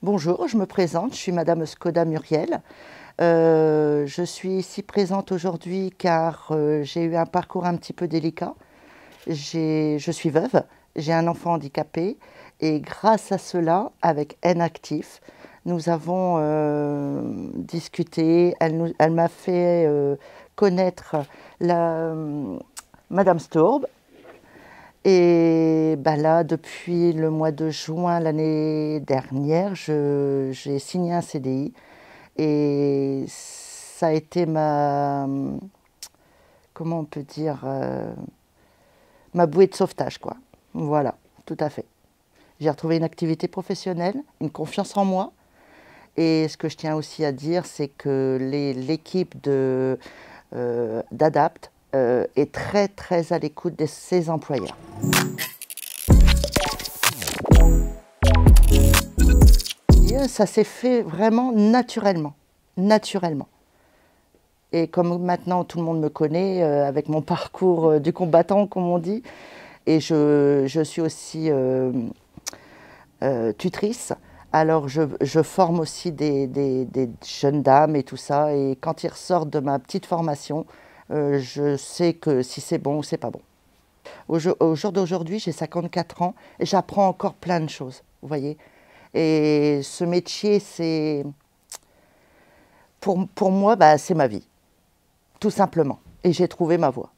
Bonjour, je me présente, je suis Madame Skoda Muriel. Euh, je suis ici présente aujourd'hui car euh, j'ai eu un parcours un petit peu délicat. Je suis veuve, j'ai un enfant handicapé et grâce à cela, avec N Actif, nous avons euh, discuté. Elle, m'a fait connaître la, Madame Storb et ben là, depuis le mois de juin l'année dernière, j'ai signé un CDI. Et ça a été ma. Comment on peut dire euh, Ma bouée de sauvetage, quoi. Voilà, tout à fait. J'ai retrouvé une activité professionnelle, une confiance en moi. Et ce que je tiens aussi à dire, c'est que l'équipe euh, d'ADAPT, est très très à l'écoute de ses employeurs. ça s'est fait vraiment naturellement, naturellement. Et comme maintenant tout le monde me connaît, euh, avec mon parcours euh, du combattant, comme on dit, et je, je suis aussi euh, tutrice, alors je, je forme aussi des, des, des, jeunes dames et tout ça. Et quand ils ressortent de ma petite formation, euh, je sais que si c'est bon ou c'est pas bon. Au, au jour d'aujourd'hui, j'ai 54 ans et j'apprends encore plein de choses, vous voyez. Et ce métier, c'est. Pour, pour, moi, bah, c'est ma vie, tout simplement. Et j'ai trouvé ma voie.